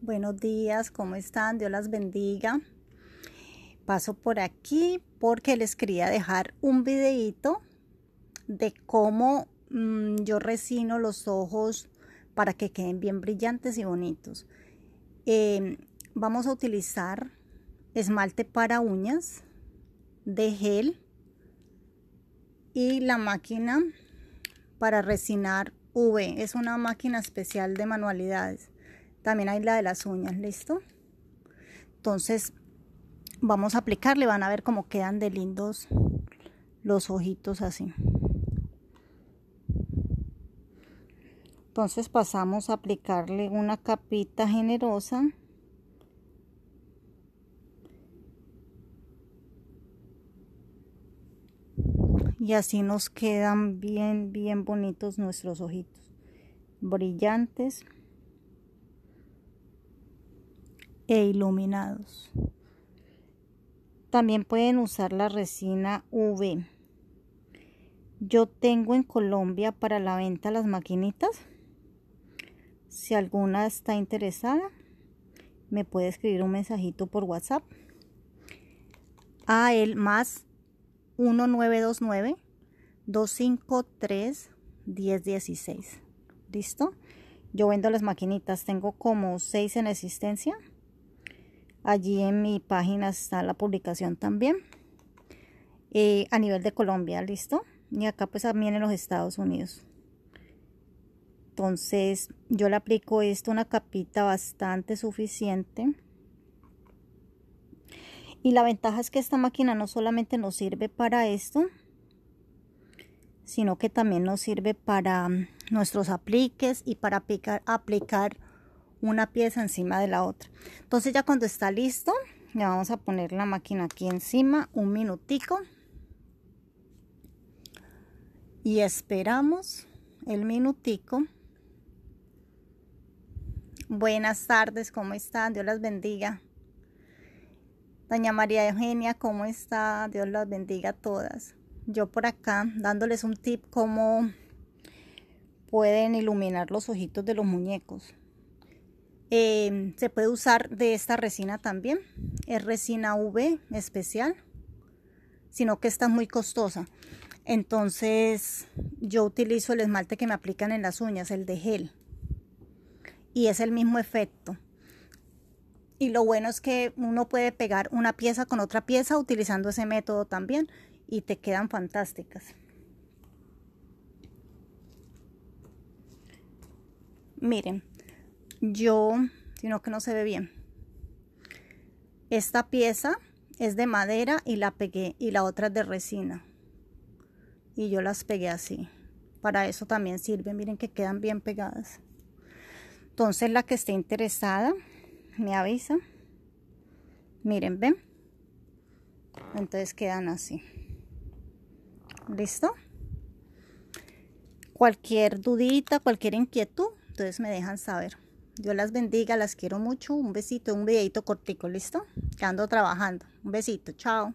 Buenos días, ¿cómo están? Dios las bendiga. Paso por aquí porque les quería dejar un videito de cómo mm, yo resino los ojos para que queden bien brillantes y bonitos. Em, vamos a utilizar esmalte para uñas de gel y la máquina para resinar V. Es una máquina especial de manualidades también hay la de las uñas, ¿listo? Entonces, vamos a aplicarle, van a ver cómo quedan de lindos los ojitos así. Entonces pasamos a aplicarle una capita generosa. Y así nos quedan bien, bien bonitos nuestros ojitos. Brillantes. e iluminados. También pueden usar la resina UV. Yo tengo en Colombia para la venta las maquinitas. Si alguna está interesada, me puede escribir un mensajito por WhatsApp a el más 1929 253 1016. ¿Listo? Yo vendo las maquinitas, tengo como 6 en existencia. Allí en mi página está la publicación también. Eh, a nivel de Colombia, ¿listo? Y acá pues también en los Estados Unidos. Entonces yo le aplico esto una capita bastante suficiente. Y la ventaja es que esta máquina no solamente nos sirve para esto, sino que también nos sirve para mm, nuestros apliques y para aplicar una pieza encima de la otra. Entonces ya cuando está listo, ya vamos a poner la máquina aquí encima un minutico y esperamos el minutico. Buenas tardes, ¿cómo están? Dios las bendiga. Doña María Eugenia, ¿cómo está? Dios las bendiga a todas. Yo por acá dándoles un tip cómo pueden iluminar los ojitos de los muñecos. Em, se puede usar de esta resina también. Es resina V especial, sino que está muy costosa. Entonces yo utilizo el esmalte que me aplican en las uñas, el de gel. Y es el mismo efecto. Y lo bueno es que uno puede pegar una pieza con otra pieza utilizando ese método también y te quedan fantásticas. Miren, yo, sino que no se ve bien. Esta pieza es de madera y la pegué y la otra es de resina. Y yo las pegué así. Para eso también sirve, miren que quedan bien pegadas. Entonces la que esté interesada me avisa. Miren, ven. Entonces quedan así. ¿Listo? Cualquier dudita, cualquier inquietud, entonces me dejan saber. Yo las bendiga, las quiero mucho. Un besito, un videito cortico, ¿listo? Que ando trabajando. Un besito, chao.